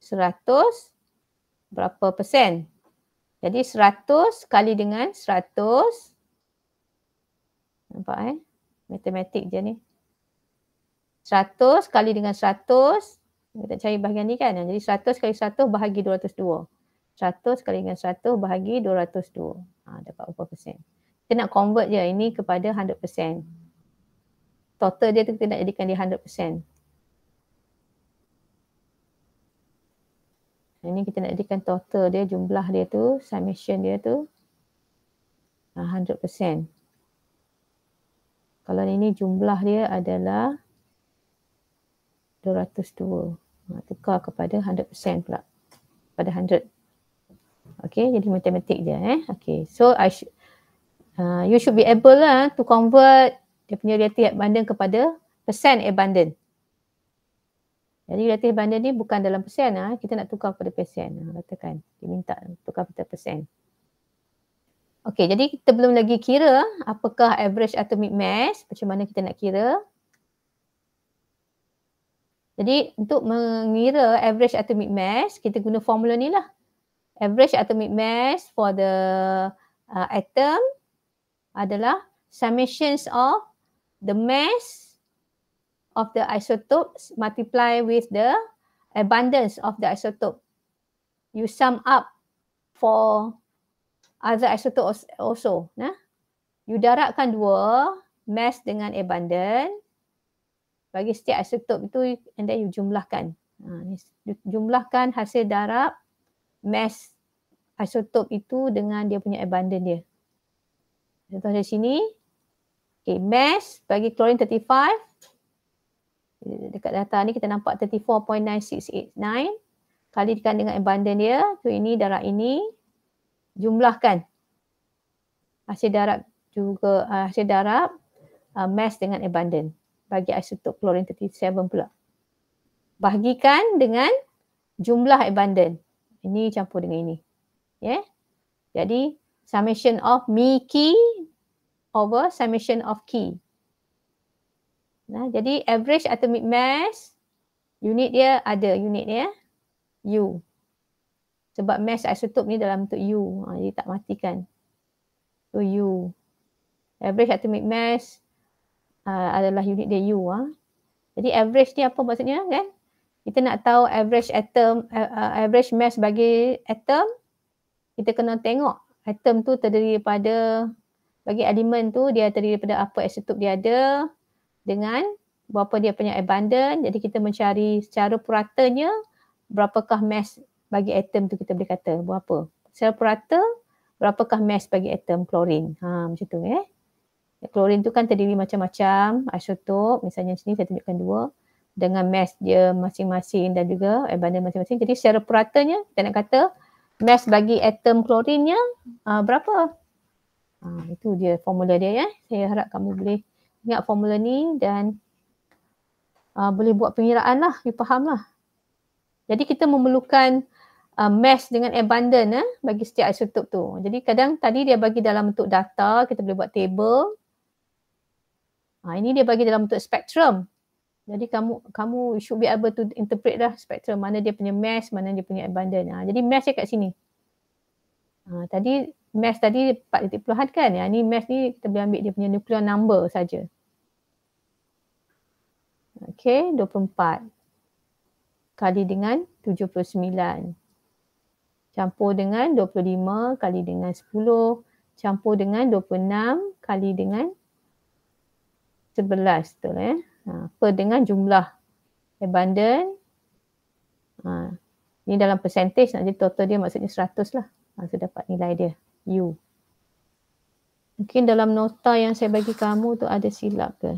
100 berapa persen? Jadi 100 kali dengan 100 nampak eh? Matematik je ni. 100 kali dengan 100 kita cari bahagian ni kan. Jadi 100 kali 100 bahagi 202. 100 kali dengan 100 bahagi 202. Ha, dapat berapa persen. Kita nak convert je ini kepada 100 persen. Total dia tu kita nak jadikan dia 100 persen. Ini kita nak jadikan total dia, jumlah dia tu, summation dia tu 100%. Ha, Kalau ini jumlah dia adalah 202. Ha, tukar kepada 100% pula pada 100 Okay, jadi matematik dia. eh. Okay, so I sh- uh, you should be able lah to convert dia punya relative abundant kepada percent abundant. Jadi relative abundant ni bukan dalam persen lah. Kita nak tukar kepada persen. Ah, katakan dia minta tukar kepada persen. Okay, jadi kita belum lagi kira apakah average atau mid mass. Macam mana kita nak kira. Jadi untuk mengira average atomic mass, kita guna formula ni lah. Average atomic mass for the uh, atom adalah summations of the mass of the isotopes multiply with the abundance of the isotope. You sum up for other isotopes also. Nah? You darabkan dua, mass dengan abundance bagi setiap isotop itu and then you jumlahkan. Uh, jumlahkan hasil darab mass isotop itu dengan dia punya abundant dia. Contoh dari sini. Okay, mass bagi chlorine 35. Dekat data ni kita nampak 34.9689. Kalikan dengan abundant dia. So ini darab ini. Jumlahkan. Hasil darab juga uh, hasil darab uh, mass dengan abundant bagi isotop klorin 37 pula. Bahagikan dengan jumlah abundant. Ini campur dengan ini. Ya. Yeah. Jadi summation of mi key over summation of key. Nah, jadi average atomic mass unit dia ada unit dia U. Sebab mass isotope ni dalam bentuk U. Ha, jadi tak matikan. So U. Average atomic mass Ah, adalah unit dia U. Uh. Jadi average ni apa maksudnya kan? Kita nak tahu average atom, uh, average mass bagi atom, kita kena tengok atom tu terdiri daripada bagi elemen tu dia terdiri daripada apa isotop dia ada dengan berapa dia punya abundant. Jadi kita mencari secara puratanya berapakah mass bagi atom tu kita boleh kata berapa. Secara purata berapakah mass bagi atom klorin. Ha macam tu eh. Klorin tu kan terdiri macam-macam isotop misalnya sini saya tunjukkan dua dengan mass dia masing-masing dan juga abundant masing-masing. Jadi secara puratanya kita nak kata mass bagi atom klorinnya uh, ah, berapa? Ha, itu dia formula dia ya. Saya harap kamu boleh ingat formula ni dan uh, boleh buat pengiraan lah. You faham lah. Jadi kita memerlukan uh, mass dengan abundant eh, bagi setiap isotop tu. Jadi kadang tadi dia bagi dalam bentuk data kita boleh buat table Ha, ini dia bagi dalam bentuk spektrum. Jadi kamu kamu should be able to interpret lah spektrum mana dia punya mass, mana dia punya abundant. Ha, jadi mass dia kat sini. Ha, tadi mass tadi 4.0 kan? Ya, ha, ni mass ni kita boleh ambil dia punya nuclear number saja. Okay, 24. Kali dengan 79. Campur dengan 25 kali dengan 10. Campur dengan 26 kali dengan Sebelas, tu eh. Ha, per dengan jumlah abundant. Ha, ni dalam percentage nak jadi total dia maksudnya seratus lah. Ha, saya dapat nilai dia U. Mungkin dalam nota yang saya bagi kamu tu ada silap ke?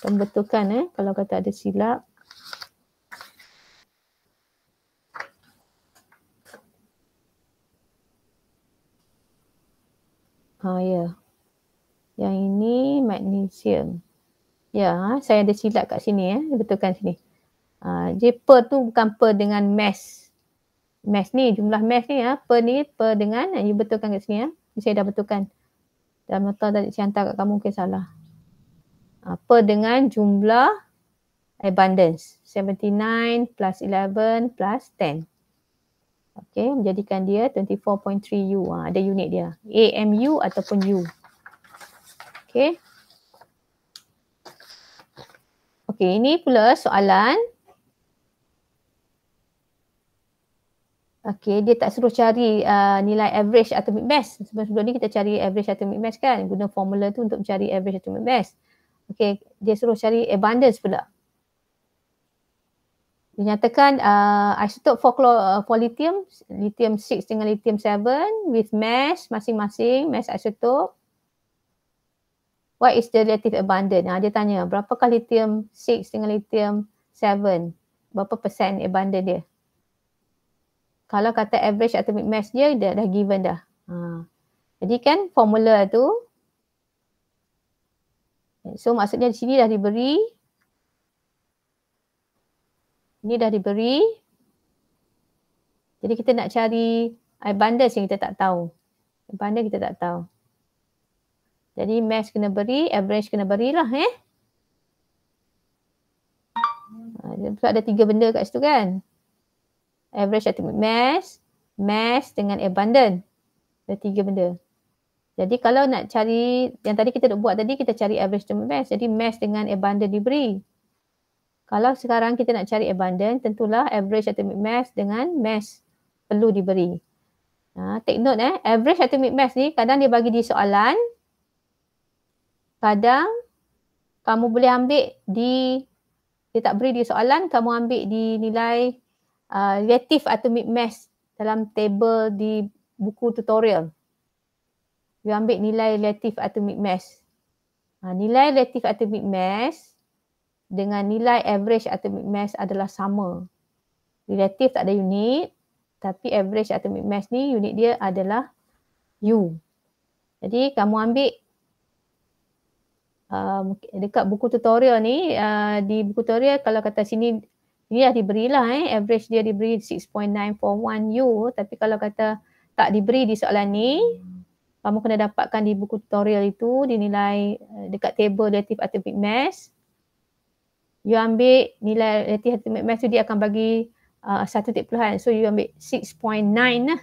Tolong betulkan eh kalau kata ada silap. Oh ya. Yeah. Yang ini magnesium. Ya, saya ada silap kat sini ya. Eh. Betulkan sini. Ha, ah, jadi per tu bukan per dengan mass. Mass ni, jumlah mass ni ya. Per ni per dengan, ah, you betulkan kat sini ya. Eh. Saya dah betulkan. Dalam nota tadi saya hantar kat kamu mungkin salah. Ha, per dengan jumlah abundance. 79 plus 11 plus 10. Okay, menjadikan dia 24.3 U. Ha, ada unit dia. AMU ataupun U. Okay, okay ini pula soalan. Okay, dia tak suruh cari uh, nilai average atomic mass. Sebab sebelum ni kita cari average atau atomic mass kan. Guna formula tu untuk cari average atau atomic mass. Okay, dia suruh cari abundance pula. Dinyatakan uh, isotope for, uh, for lithium, lithium 6 dengan lithium 7 with mass masing-masing, mass isotope what is the relative abundance? Nah, ha, dia tanya berapakah lithium 6 dengan lithium 7? Berapa persen abundance dia? Kalau kata average atomic mass dia, dia dah given dah. Ha. Jadi kan formula tu So maksudnya di sini dah diberi Ini dah diberi Jadi kita nak cari abundance yang kita tak tahu Abundance kita tak tahu jadi max kena beri, average kena berilah eh. Ha, sebab ada tiga benda kat situ kan. Average atau mass, mass dengan abundant. Ada tiga benda. Jadi kalau nak cari yang tadi kita buat tadi kita cari average to mass. Jadi mass dengan abundant diberi. Kalau sekarang kita nak cari abundant tentulah average atomic mass dengan mass perlu diberi. Ha, take note eh. Average atomic mass ni kadang dia bagi di soalan kadang kamu boleh ambil di dia tak beri di soalan kamu ambil di nilai uh, relatif atau mid match dalam table di buku tutorial you ambil nilai relatif atau mid match uh, nilai relatif atau mid match dengan nilai average atau mid match adalah sama relatif tak ada unit tapi average atau mid match ni unit dia adalah u jadi kamu ambil uh, dekat buku tutorial ni uh, di buku tutorial kalau kata sini ini dah diberilah eh average dia diberi 6.941 U tapi kalau kata tak diberi di soalan ni kamu kena dapatkan di buku tutorial itu dinilai uh, dekat table relative atomic mass you ambil nilai relative atomic mass tu dia akan bagi uh, satu titik puluhan so you ambil 6.9 lah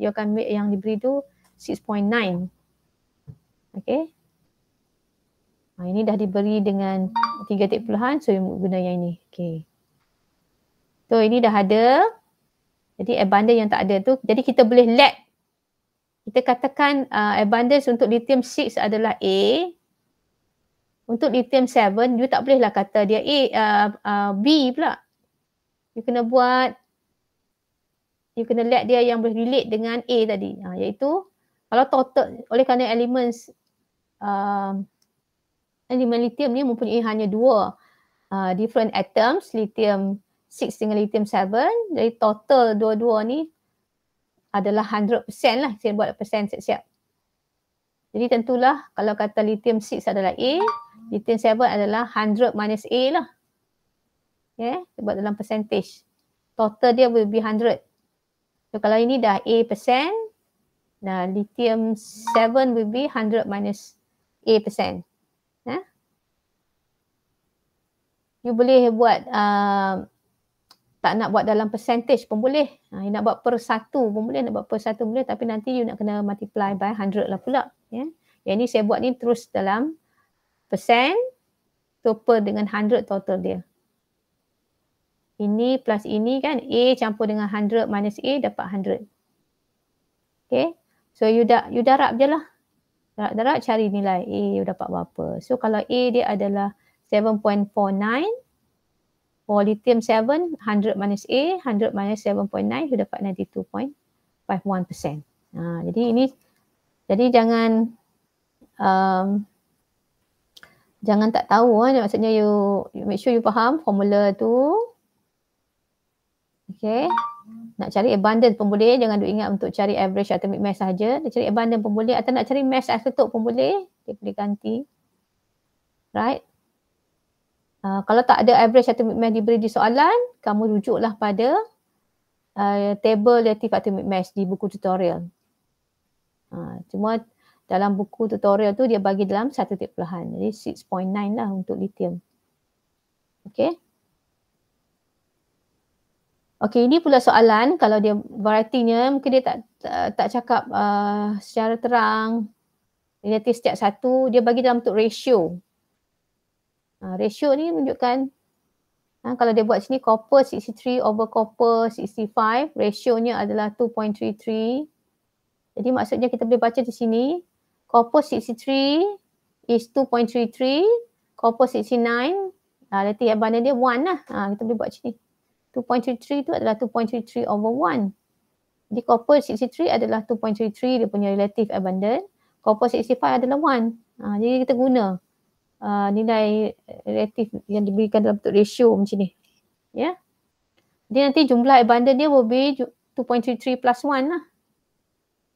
you akan ambil yang diberi tu 6.9 okay Ha, ini dah diberi dengan tiga titik puluhan so you guna yang ini. Okay. So ini dah ada. Jadi abundance yang tak ada tu. Jadi kita boleh let. Kita katakan uh, abundance untuk lithium 6 adalah A. Untuk lithium 7, you tak bolehlah kata dia A, uh, uh, B pula. You kena buat, you kena let dia yang boleh relate dengan A tadi. Ha, iaitu kalau total, oleh kerana elements uh, elemen lithium ni mempunyai hanya dua uh, different atoms, lithium 6 dengan lithium 7. Jadi total dua-dua ni adalah 100% lah saya buat persen siap-siap. Jadi tentulah kalau kata lithium 6 adalah A, lithium 7 adalah 100 minus A lah. Ya, yeah, kita buat dalam percentage. Total dia will be 100. So kalau ini dah A persen, dan lithium 7 will be 100 minus A persen. you boleh buat uh, tak nak buat dalam percentage pun boleh. Ha, you nak buat per satu pun boleh, nak buat per satu boleh tapi nanti you nak kena multiply by 100 lah pula. Yeah. Yang ni saya buat ni terus dalam persen to dengan 100 total dia. Ini plus ini kan A campur dengan 100 minus A dapat 100. Okay. So you, dah you darab je lah. Darab-darab cari nilai A you dapat berapa. So kalau A dia adalah 7.49 for lithium 7 100 minus A 100 minus 7.9 you dapat 92.51%. Ha jadi ini jadi jangan um, jangan tak tahu eh maksudnya you, you make sure you faham formula tu. Okay. Nak cari abundant pun boleh. Jangan duk ingat untuk cari average atau mid mass saja. Nak cari abundant pun boleh. Atau nak cari mass isotope pun boleh. Dia boleh ganti. Right. Uh, kalau tak ada average atomic mass diberi di soalan, kamu rujuklah pada uh, table relative atomic mass di buku tutorial. Uh, cuma dalam buku tutorial tu dia bagi dalam satu titik puluhan. Jadi 6.9 lah untuk lithium. Okay. Okay, ini pula soalan kalau dia varietinya mungkin dia tak tak, tak cakap uh, secara terang. Relatif setiap satu, dia bagi dalam bentuk ratio uh, ratio ni menunjukkan uh, kalau dia buat sini copper 63 over copper 65 ratio-nya adalah 2.33 jadi maksudnya kita boleh baca di sini copper 63 is 2.33 copper 69 Uh, letih abang dia 1 lah. Uh, kita boleh buat sini. 2.33 tu adalah 2.33 over 1. Jadi copper 63 adalah 2.33 dia punya relative abundant. Copper 65 adalah 1. Uh, jadi kita guna uh, nilai relatif yang diberikan dalam bentuk ratio macam ni. Ya. Yeah. Dia nanti jumlah abundant dia will be 2.33 plus 1 lah.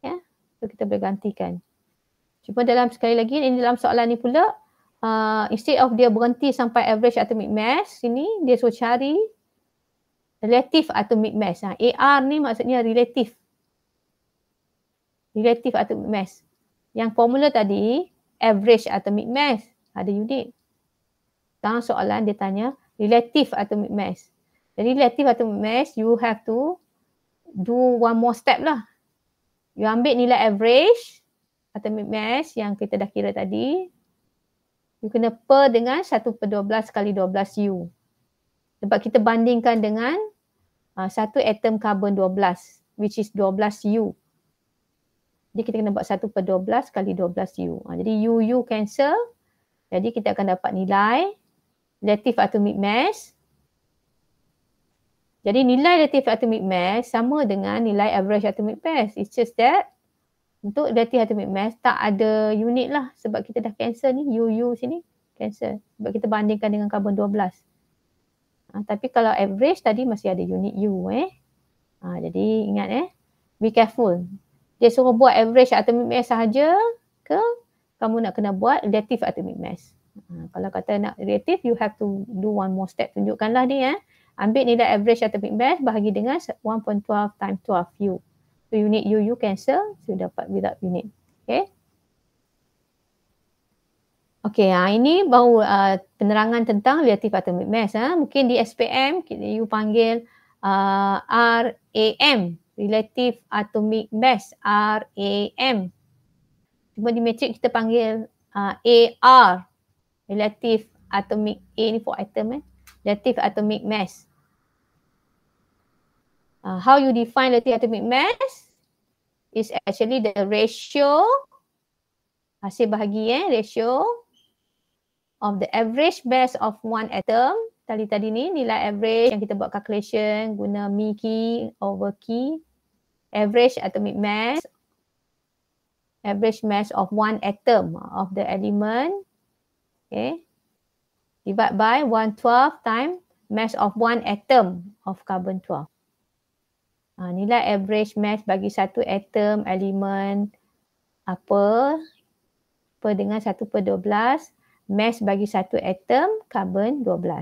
Ya. Yeah. So kita boleh gantikan. Cuma dalam sekali lagi ini dalam soalan ni pula uh, instead of dia berhenti sampai average atomic mass sini dia suruh cari relatif atomic mass. Ha. AR ni maksudnya relatif. Relatif atomic mass. Yang formula tadi average atomic mass ada unit. Dalam soalan dia tanya relative atomic mass. Jadi relative atomic mass you have to do one more step lah. You ambil nilai average atomic mass yang kita dah kira tadi. You kena per dengan 1 per 12 kali 12 U. Sebab kita bandingkan dengan uh, satu atom carbon 12 which is 12 U. Jadi kita kena buat 1 per 12 kali 12 U. Uh, jadi U, U cancel. Jadi kita akan dapat nilai relatif atau mid mass. Jadi nilai relatif atau mid mass sama dengan nilai average atau mid mass. It's just that untuk relatif atau mid mass tak ada unit lah sebab kita dah cancel ni u u sini cancel sebab kita bandingkan dengan carbon 12. Ha, ah, tapi kalau average tadi masih ada unit U eh. Ha, jadi ingat eh. Be careful. Dia suruh buat average atau mid mass sahaja ke kamu nak kena buat reactive atau mimes. Ha, kalau kata nak reactive, you have to do one more step. Tunjukkanlah ni eh. Ambil nilai average atau mimes bahagi dengan 1.12 times 12 U. So unit U, u cancel, so you dapat without unit. Okay. Okay, ha, ini bau uh, penerangan tentang reactive atau mimes. Ha. Mungkin di SPM, you panggil uh, RAM. Relative Atomic Mass, RAM cuma di matrix kita panggil uh, AR relative atomic A ni for atom eh relative atomic mass uh, how you define relative atomic mass is actually the ratio hasil bahagi eh ratio of the average mass of one atom tadi tadi ni nilai average yang kita buat calculation guna mi key over key average atomic mass average mass of one atom of the element okay divide by 112 times mass of one atom of carbon 12 uh, ha, nilai average mass bagi satu atom element apa per dengan 1 per 12 mass bagi satu atom carbon 12 uh,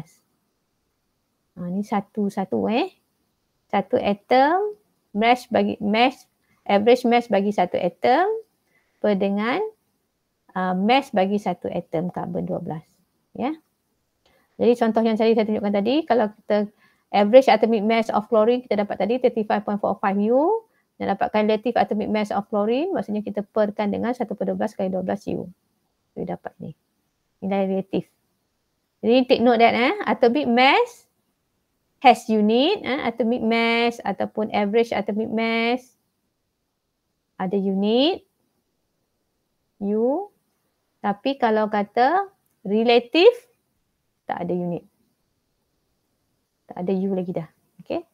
ha, ni satu-satu eh satu atom mass bagi mass average mass bagi satu atom tipe dengan uh, mass bagi satu atom karbon 12. Yeah. Jadi contoh yang saya tunjukkan tadi, kalau kita average atomic mass of chlorine kita dapat tadi 35.45 U dan dapatkan relative atomic mass of chlorine maksudnya kita perkan dengan 1 per 12 kali 12 U. Kita dapat ni. Ini relatif. Jadi take note that eh, atomic mass has unit, eh, atomic mass ataupun average atomic mass ada unit you. Tapi kalau kata relatif tak ada unit. Tak ada you lagi dah. Okay.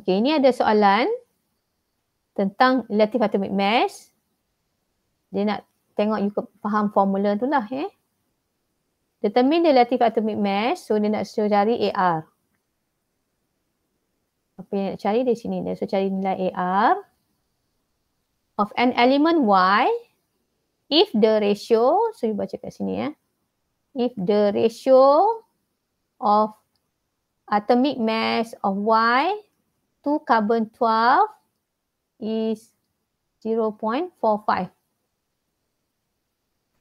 Okay, ini ada soalan tentang relatif atomic mass. Dia nak tengok you faham formula tu lah. Eh. Determine relatif relative atomic mass. So, dia nak suruh cari AR. Apa yang nak cari di sini? Dia suruh cari nilai AR. AR of an element Y if the ratio, so you baca kat sini ya. If the ratio of atomic mass of Y to carbon 12 is 0.45.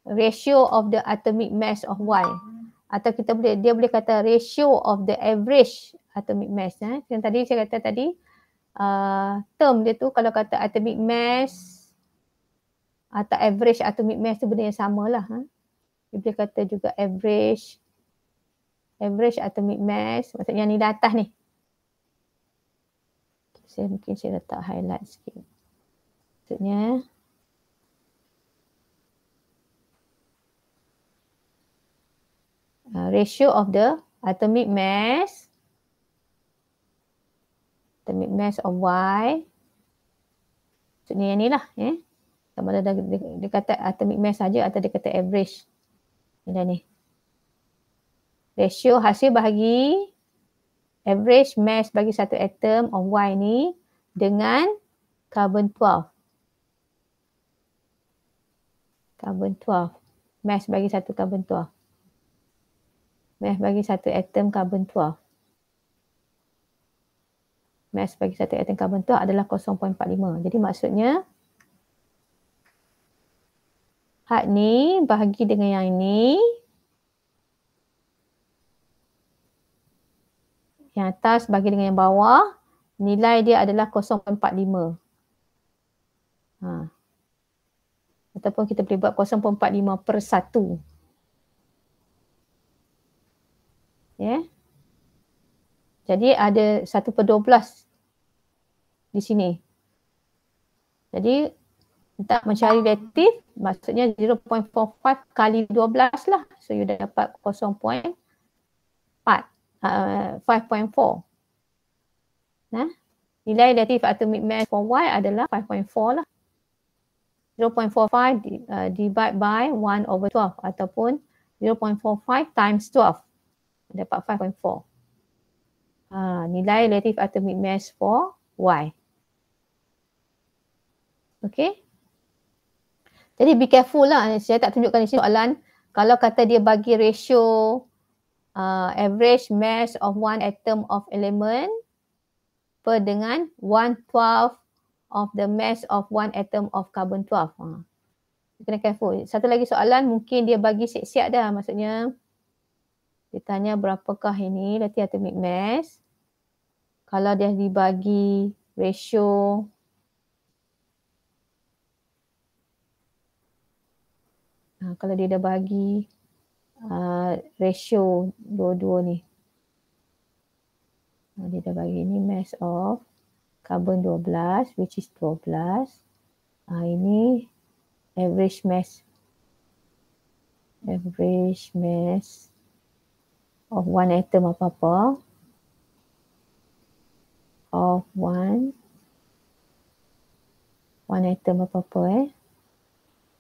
Ratio of the atomic mass of Y. Atau kita boleh, dia boleh kata ratio of the average atomic mass. Eh. Yang tadi saya kata tadi, uh, term dia tu kalau kata atomic mass atau average atomic mass tu benda yang sama lah. Ha? Dia kata juga average average atomic mass. Maksudnya ni datah ni. Saya mungkin saya letak highlight sikit. Maksudnya uh, ratio of the atomic mass termit mass of Y. So, ni yang ni lah. Eh? Ya. Sama ada dia, dia, dia kata atomic mass saja atau dia kata average. Ni dah ni. Ratio hasil bahagi average mass bagi satu atom of Y ni dengan carbon 12. Carbon 12. Mass bagi satu carbon 12. Mass bagi satu atom carbon 12 mass bagi satu atom karbon tu adalah 0.45. Jadi maksudnya had ni bahagi dengan yang ini yang atas bagi dengan yang bawah nilai dia adalah 0.45. Ha. Ataupun kita boleh buat 0.45 per satu, Ya. Yeah. Jadi ada 1 per 12 di sini. Jadi kita mencari relatif maksudnya 0.45 kali 12 lah. So you dapat 0.4 uh, 5.4 nah, Nilai relatif atomic mass for Y adalah 5.4 lah. 0.45 uh, divide by 1 over 12 ataupun 0.45 times 12 dapat 5.4. Ha, nilai relatif atomic mass for Y. Okay. Jadi be careful lah. Saya tak tunjukkan di sini soalan. Kalau kata dia bagi ratio uh, average mass of one atom of element per dengan one twelve of the mass of one atom of carbon twelve. Ha. kena careful. Satu lagi soalan mungkin dia bagi siap-siap dah maksudnya. Dia tanya berapakah ini latihan atomic mass kalau dia dibagi ratio uh, kalau dia dah bagi uh, ratio dua-dua ni uh, dia dah bagi ni mass of carbon 12 which is 12 uh, ini average mass average mass of one atom apa-apa of one one item apa-apa eh.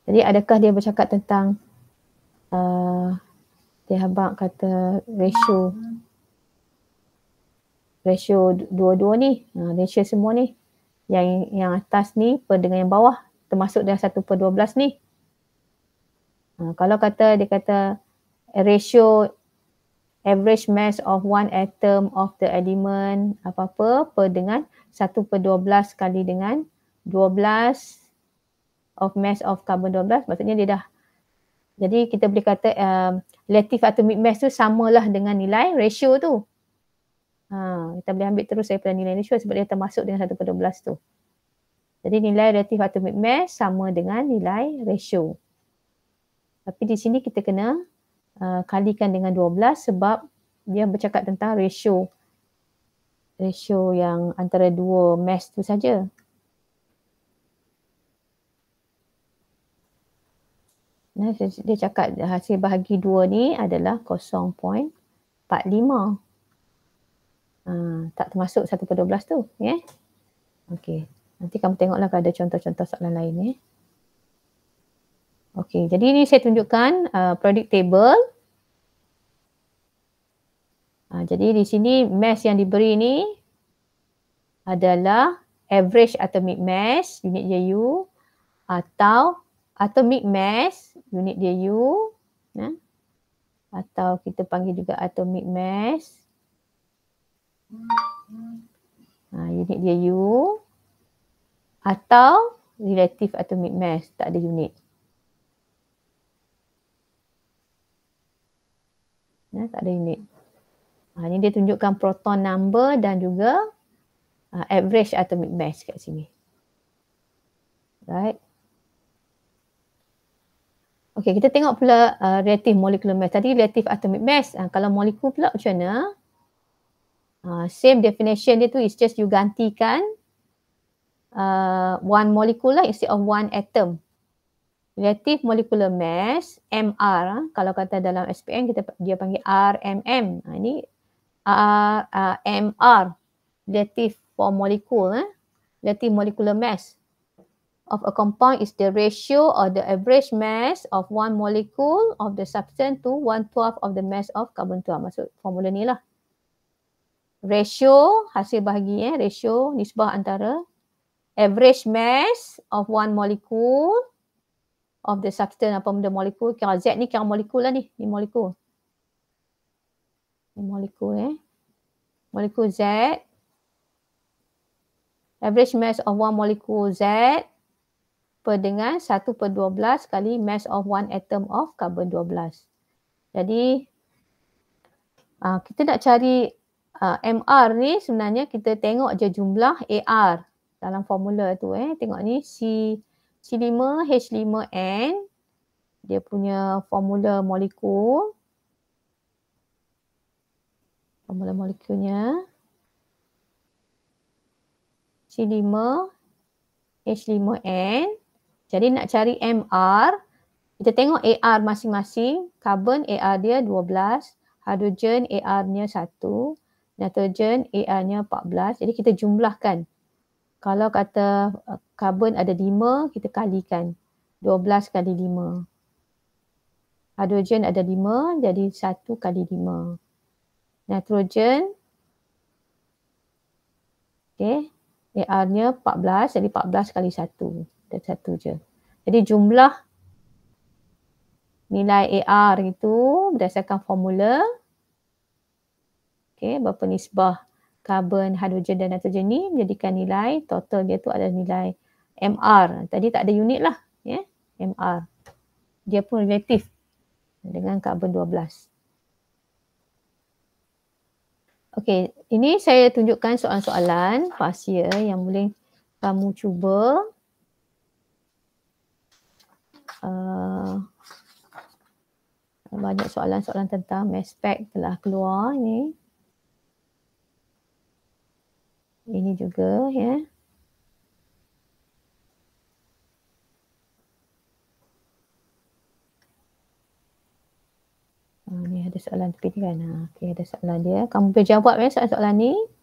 Jadi adakah dia bercakap tentang uh, dia habak kata ratio ratio dua-dua ni, uh, ratio semua ni yang yang atas ni per dengan yang bawah termasuk dalam satu per dua belas ni. Uh, kalau kata dia kata ratio average mass of one atom of the element apa-apa per dengan 1 per 12 kali dengan 12 of mass of carbon 12 maksudnya dia dah jadi kita boleh kata um, relative atomic mass tu samalah dengan nilai ratio tu. Ha, kita boleh ambil terus daripada nilai ratio sebab dia termasuk dengan 1 per 12 tu. Jadi nilai relatif atomic mass sama dengan nilai ratio. Tapi di sini kita kena Uh, kalikan dengan 12 sebab dia bercakap tentang ratio ratio yang antara dua mass tu saja. Nah, dia cakap hasil bahagi dua ni adalah 0.45. Uh, ah, tak termasuk 1 per 12 tu. Yeah? Okay. Nanti kamu tengoklah kalau ada contoh-contoh soalan lain. Yeah? Okey, jadi ini saya tunjukkan uh, product table. Uh, jadi di sini mass yang diberi ini adalah average atomic mass unit dia atau atomic mass unit dia U ya. atau kita panggil juga atomic mass uh, unit dia atau relative atomic mass tak ada unit. ya, tak ada unit. Ha, ah, ini dia tunjukkan proton number dan juga uh, average atomic mass kat sini. Right. Okay, kita tengok pula uh, relative molecular mass. Tadi relative atomic mass, uh, kalau molekul pula macam mana? Uh, same definition dia tu, it's just you gantikan uh, one molecule lah instead of one atom relative molecular mass MR ah, kalau kata dalam SPM kita dia panggil RMM ha, ah, ini R, MR relative for molecule eh? Ah, relative molecular mass of a compound is the ratio or the average mass of one molecule of the substance to one twelfth of the mass of carbon tua maksud formula ni lah ratio hasil bahagi eh ratio nisbah antara average mass of one molecule of the substance apa benda molekul. Kira Z ni kira molekul lah ni. Ni molekul. Ni molekul eh. Molekul Z. Average mass of one molekul Z per dengan 1 per 12 kali mass of one atom of carbon 12. Jadi uh, kita nak cari uh, ah, MR ni sebenarnya kita tengok je jumlah AR dalam formula tu eh. Tengok ni C C5H5N dia punya formula molekul formula molekulnya C5H5N jadi nak cari MR kita tengok AR masing-masing karbon AR dia 12 hidrogen AR nya 1 nitrogen AR nya 14 jadi kita jumlahkan kalau kata karbon uh, ada lima, kita kalikan belas kali lima. hidrogen ada lima, jadi satu kali lima. nitrogen okey AR-nya belas, jadi empat belas kali satu, dan 1 je jadi jumlah nilai AR itu berdasarkan formula okey berapa nisbah karbon, hidrogen dan nitrogen ni menjadikan nilai total dia tu ada nilai MR. Tadi tak ada unit lah. Ya, MR. Dia pun relatif dengan karbon 12. Okey, ini saya tunjukkan soalan-soalan fasia ya, yang boleh kamu cuba uh, banyak soalan-soalan tentang mass spec telah keluar ni ini juga ya Ini ah, ada soalan tepi ni kan. Ah, okay, ada soalan dia. Kamu boleh jawab ya soalan-soalan ni.